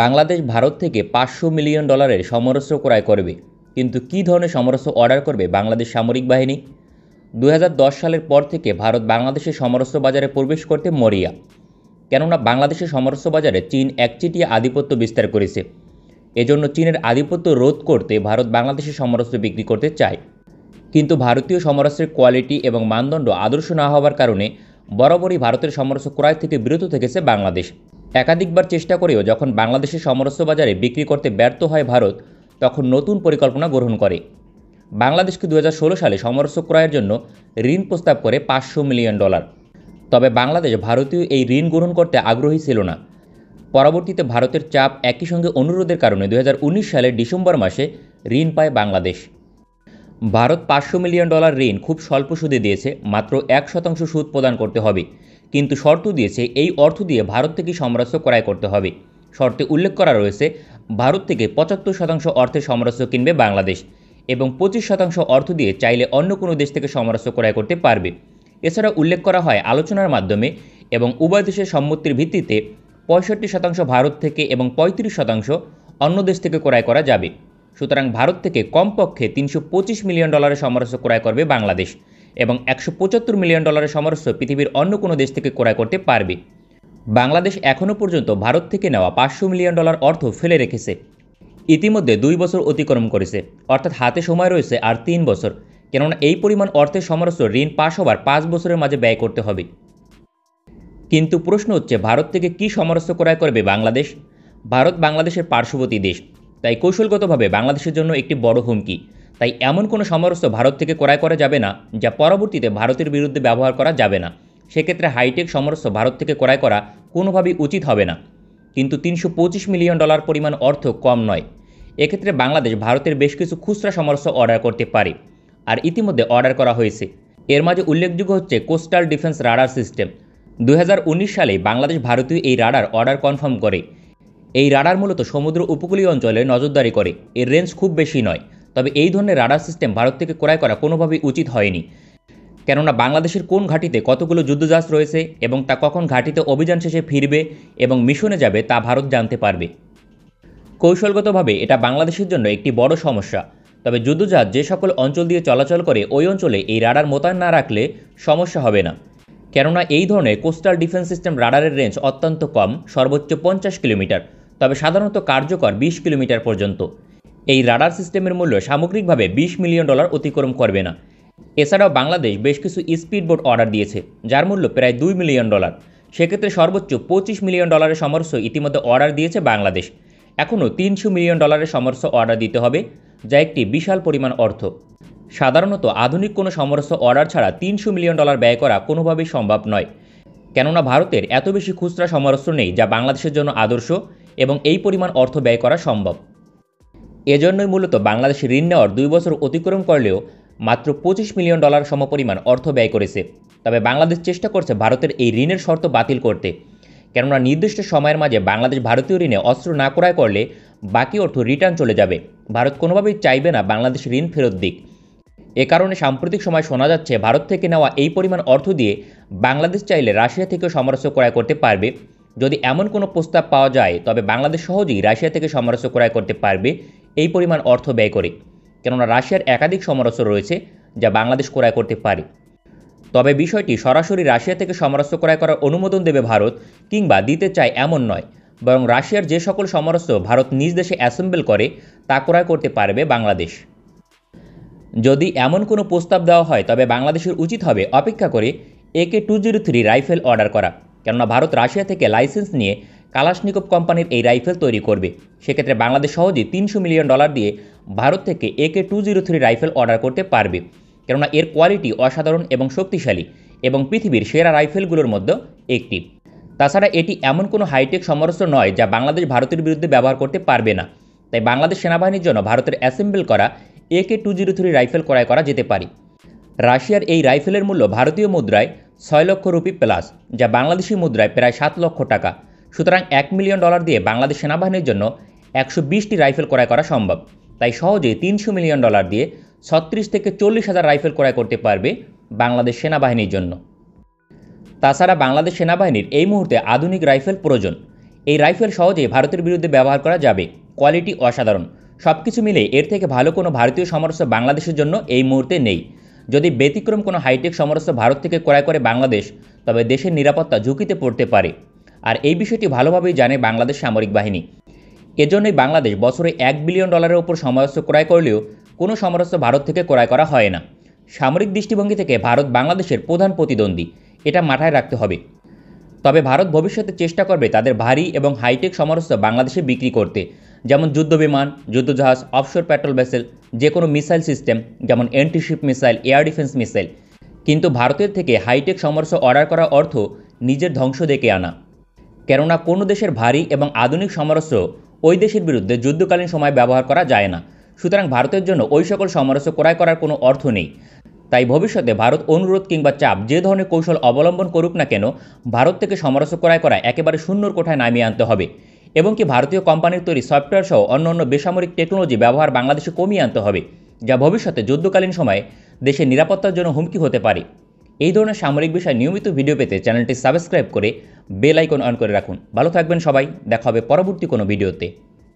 বাংলাদেশ ভারত থেকে পাঁচশো মিলিয়ন ডলারের সমরস্ত্র ক্রয় করবে কিন্তু কী ধরনের সমরস্ত্র অর্ডার করবে বাংলাদেশ সামরিক বাহিনী দু সালের পর থেকে ভারত বাংলাদেশের সমরস্ত্র বাজারে প্রবেশ করতে মরিয়া কেননা বাংলাদেশের সমরস্ত্র বাজারে চীন একচেটিয়া আধিপত্য বিস্তার করেছে এজন্য চীনের আধিপত্য রোধ করতে ভারত বাংলাদেশের সমরস্ত্র বিক্রি করতে চায় কিন্তু ভারতীয় সমরস্ত্রের কোয়ালিটি এবং মানদণ্ড আদর্শ না হওয়ার কারণে বরাবরই ভারতের সমরস্ত্র ক্রয় থেকে বিরত থেকেছে বাংলাদেশ একাধিকবার চেষ্টা করেও যখন বাংলাদেশের সমরস্য বাজারে বিক্রি করতে ব্যর্থ হয় ভারত তখন নতুন পরিকল্পনা গ্রহণ করে বাংলাদেশকে দু সালে সমরস্য ক্রয়ের জন্য ঋণ প্রস্তাব করে পাঁচশো মিলিয়ন ডলার তবে বাংলাদেশ ভারতীয় এই ঋণ গ্রহণ করতে আগ্রহী ছিল না পরবর্তীতে ভারতের চাপ একই সঙ্গে অনুরোধের কারণে দু সালের ডিসেম্বর মাসে ঋণ পায় বাংলাদেশ ভারত পাঁচশো মিলিয়ন ডলার ঋণ খুব স্বল্প সুদে দিয়েছে মাত্র এক শতাংশ সুদ প্রদান করতে হবে কিন্তু শর্ত দিয়েছে এই অর্থ দিয়ে ভারত থেকে সমরাস্য ক্রয় করতে হবে শর্তে উল্লেখ করা রয়েছে ভারত থেকে পঁচাত্তর শতাংশ অর্থে সমরাস্য কিনবে বাংলাদেশ এবং পঁচিশ শতাংশ অর্থ দিয়ে চাইলে অন্য কোনো দেশ থেকে সমরাস্য ক্রয় করতে পারবে এছাড়া উল্লেখ করা হয় আলোচনার মাধ্যমে এবং উভয় দেশের সম্মতির ভিত্তিতে পঁয়ষট্টি শতাংশ ভারত থেকে এবং পঁয়ত্রিশ শতাংশ অন্য দেশ থেকে ক্রয় করা যাবে সুতরাং ভারত থেকে কমপক্ষে তিনশো মিলিয়ন ডলারের সমরাস্য ক্রয় করবে বাংলাদেশ এবং একশো পঁচাত্তর মিলিয়ন ডলারের সমরস্য পৃথিবীর অন্য কোনো দেশ থেকে ক্রয় করতে পারবে বাংলাদেশ এখনও পর্যন্ত ভারত থেকে নেওয়া পাঁচশো মিলিয়ন ডলার অর্থ ফেলে রেখেছে ইতিমধ্যে দুই বছর অতিক্রম করেছে অর্থাৎ হাতে সময় রয়েছে আর তিন বছর কেননা এই পরিমাণ অর্থের সমরস্য ঋণ পাশ হবার পাঁচ বছরের মাঝে ব্যয় করতে হবে কিন্তু প্রশ্ন হচ্ছে ভারত থেকে কি সমরস্য ক্রয় করবে বাংলাদেশ ভারত বাংলাদেশের পার্শ্ববর্তী দেশ তাই কৌশলগতভাবে বাংলাদেশের জন্য একটি বড় হুমকি তাই এমন কোনো সমরস্থ ভারত থেকে ক্রয় করা যাবে না যা পরবর্তীতে ভারতের বিরুদ্ধে ব্যবহার করা যাবে না সেক্ষেত্রে হাইটেক সমরস্থ ভারত থেকে ক্রয় করা কোনোভাবেই উচিত হবে না কিন্তু তিনশো মিলিয়ন ডলার পরিমাণ অর্থ কম নয় এক্ষেত্রে বাংলাদেশ ভারতের বেশ কিছু খুচরা সমরস্থ অর্ডার করতে পারে আর ইতিমধ্যে অর্ডার করা হয়েছে এর মাঝে উল্লেখযোগ্য হচ্ছে কোস্টাল ডিফেন্স রাডার সিস্টেম দু সালে বাংলাদেশ ভারতীয় এই রাডার অর্ডার কনফার্ম করে এই রাডার মূলত সমুদ্র উপকূলীয় অঞ্চলে নজরদারি করে এর রেঞ্জ খুব বেশি নয় তবে এই ধরনের রাডার সিস্টেম ভারত থেকে ক্রয় করা কোনোভাবেই উচিত হয়নি কেননা বাংলাদেশের কোন ঘাঁটিতে কতগুলো যুদ্ধজাহাজ রয়েছে এবং তা কখন ঘাঁটিতে অভিযান শেষে ফিরবে এবং মিশনে যাবে তা ভারত জানতে পারবে কৌশলগতভাবে এটা বাংলাদেশের জন্য একটি বড় সমস্যা তবে যুদ্ধজাহাজ যে সকল অঞ্চল দিয়ে চলাচল করে ওই অঞ্চলে এই রাডার মোতায়েন না রাখলে সমস্যা হবে না কেননা এই ধরনের কোস্টাল ডিফেন্স সিস্টেম রাডারের রেঞ্জ অত্যন্ত কম সর্বোচ্চ পঞ্চাশ কিলোমিটার তবে সাধারণত কার্যকর বিশ কিলোমিটার পর্যন্ত এই রাডার সিস্টেমের মূল্য সামগ্রিকভাবে ২০ মিলিয়ন ডলার অতিক্রম করবে না এছাড়াও বাংলাদেশ বেশ কিছু স্পিডবোট অর্ডার দিয়েছে যার মূল্য প্রায় দুই মিলিয়ন ডলার সেক্ষেত্রে সর্বোচ্চ পঁচিশ মিলিয়ন ডলারের সমর্থ ইতিমধ্যে অর্ডার দিয়েছে বাংলাদেশ এখনও তিনশো মিলিয়ন ডলারের সমর্থ অর্ডার দিতে হবে যা একটি বিশাল পরিমাণ অর্থ সাধারণত আধুনিক কোনো সমরস অর্ডার ছাড়া তিনশো মিলিয়ন ডলার ব্যয় করা কোনোভাবেই সম্ভব নয় কেননা ভারতের এত বেশি খুচরা সমরস্য নেই যা বাংলাদেশের জন্য আদর্শ এবং এই পরিমাণ অর্থ ব্যয় করা সম্ভব এজন্যই মূলত বাংলাদেশ ঋণ নেওয়ার দুই বছর অতিক্রম করলেও মাত্র পঁচিশ মিলিয়ন ডলার সমপরিমাণ অর্থ ব্যয় করেছে তবে বাংলাদেশ চেষ্টা করছে ভারতের এই ঋণের শর্ত বাতিল করতে কেননা নির্দিষ্ট সময়ের মাঝে বাংলাদেশ ভারতীয় ঋণে অস্ত্র না ক্রয় করলে বাকি অর্থ রিটার্ন চলে যাবে ভারত কোনোভাবেই চাইবে না বাংলাদেশ ঋণ ফেরত দিক এ কারণে সাম্প্রতিক সময় শোনা যাচ্ছে ভারত থেকে নেওয়া এই পরিমাণ অর্থ দিয়ে বাংলাদেশ চাইলে রাশিয়া থেকে সমরাস্য ক্রয় করতে পারবে যদি এমন কোনো প্রস্তাব পাওয়া যায় তবে বাংলাদেশ সহজেই রাশিয়া থেকে সমরাস্য ক্রয় করতে পারবে এই পরিমাণ অর্থ ব্যয় করে কেননা রাশিয়ার একাধিক সমরস্য রয়েছে যা বাংলাদেশ ক্রয় করতে পারে তবে বিষয়টি সরাসরি রাশিয়া থেকে সমরাস্ত্র ক্রয় করার অনুমোদন দেবে ভারত কিংবা দিতে চায় এমন নয় বরং রাশিয়ার যে সকল সমরস্য ভারত নিজ দেশে অ্যাসেম্বল করে তা ক্রয় করতে পারবে বাংলাদেশ যদি এমন কোনো প্রস্তাব দেওয়া হয় তবে বাংলাদেশের উচিত হবে অপেক্ষা করে AK two zero three rifle order করা কেননা ভারত রাশিয়া থেকে লাইসেন্স নিয়ে কালাশনিকোপ কোম্পানির এই রাইফেল তৈরি করবে সেক্ষেত্রে বাংলাদেশ সহজেই তিনশো মিলিয়ন ডলার দিয়ে ভারত থেকে AK two zero three rifle order করতে পারবে কেননা এর কোয়ালিটি অসাধারণ এবং শক্তিশালী এবং পৃথিবীর সেরা রাইফেলগুলোর মধ্যে একটি তাছাড়া এটি এমন কোনো হাইটেক সমরস্ত্র নয় যা বাংলাদেশ ভারতের বিরুদ্ধে ব্যবহার করতে পারবে না তাই বাংলাদেশ সেনাবাহিনীর জন্য ভারতের অ্যাসেম্বল করা একে টু জিরো থ্রি রাইফেল ক্রয় করা যেতে পারে রাশিয়ার এই রাইফেলের মূল্য ভারতীয় মুদ্রায় ছয় লক্ষ রুপি প্লাস যা বাংলাদেশি মুদ্রায় প্রায় সাত লক্ষ টাকা সুতরাং এক মিলিয়ন ডলার দিয়ে বাংলাদেশ সেনাবাহিনীর জন্য একশো বিশটি রাইফেল ক্রয় করা সম্ভব তাই সহজেই তিনশো মিলিয়ন ডলার দিয়ে ছত্রিশ থেকে চল্লিশ হাজার রাইফেল ক্রয় করতে পারবে বাংলাদেশ সেনাবাহিনীর জন্য তাছাড়া বাংলাদেশ সেনাবাহিনীর এই মুহূর্তে আধুনিক রাইফেল প্রয়োজন এই রাইফেল সহজে ভারতের বিরুদ্ধে ব্যবহার করা যাবে কোয়ালিটি অসাধারণ সব কিছু মিলে এর থেকে ভালো কোনো ভারতীয় সমরস্য বাংলাদেশের জন্য এই মুহূর্তে নেই যদি ব্যতিক্রম কোনো হাইটেক সমরস্য ভারত থেকে ক্রয় করে বাংলাদেশ তবে দেশের নিরাপত্তা ঝুঁকিতে পড়তে পারে আর এই বিষয়টি ভালোভাবেই জানে বাংলাদেশ সামরিক বাহিনী এজন্যই বাংলাদেশ বছরে এক বিলিয়ন ডলারের ওপর সমরাস্ত্র ক্রয় করলেও কোনো সমরাস্ত্র ভারত থেকে ক্রয় করা হয় না সামরিক দৃষ্টিভঙ্গি থেকে ভারত বাংলাদেশের প্রধান প্রতিদ্বন্দ্বী এটা মাথায় রাখতে হবে তবে ভারত ভবিষ্যতে চেষ্টা করবে তাদের ভারী এবং হাইটেক সমরাস্ত্র বাংলাদেশে বিক্রি করতে যেমন যুদ্ধবিমান যুদ্ধজাহাজ অফশোর পেট্রোল ভেসেল যে কোনো মিসাইল সিস্টেম যেমন antiship missile air defence missile কিন্তু ভারতের থেকে হাইটেক সমরস্য অর্ডার করা অর্থ নিজের ধ্বংস ডেকে আনা কেননা কোনো দেশের ভারী এবং আধুনিক সমরস্য ওই দেশের বিরুদ্ধে যুদ্ধকালীন সময় ব্যবহার করা যায় না সুতরাং ভারতের জন্য ওই সকল সমরস্য ক্রয় করার কোনো অর্থ নেই তাই ভবিষ্যতে ভারত অনুরোধ কিংবা চাপ যে ধরনের কৌশল অবলম্বন করুক না কেন ভারত থেকে সমরস্য ক্রয় করা একেবারে শূন্যর কোঠায় নামিয়ে আনতে হবে এবং কি ভারতীয় কোম্পানির তৈরি সফটওয়্যার সহ অন্য অন্য বেসামরিক টেকনোলজি ব্যবহার বাংলাদেশে কমিয়ে আনতে হবে যা ভবিষ্যতে যুদ্ধকালীন সময়ে দেশের নিরাপত্তার জন্য হুমকি হতে পারে এই ধরনের সামরিক বিষয় নিয়মিত ভিডিও পেতে চ্যানেলটি সাবস্ক্রাইব করে বেল আইকন অন করে রাখুন ভালো থাকবেন সবাই দেখা হবে পরবর্তী কোনো ভিডিওতে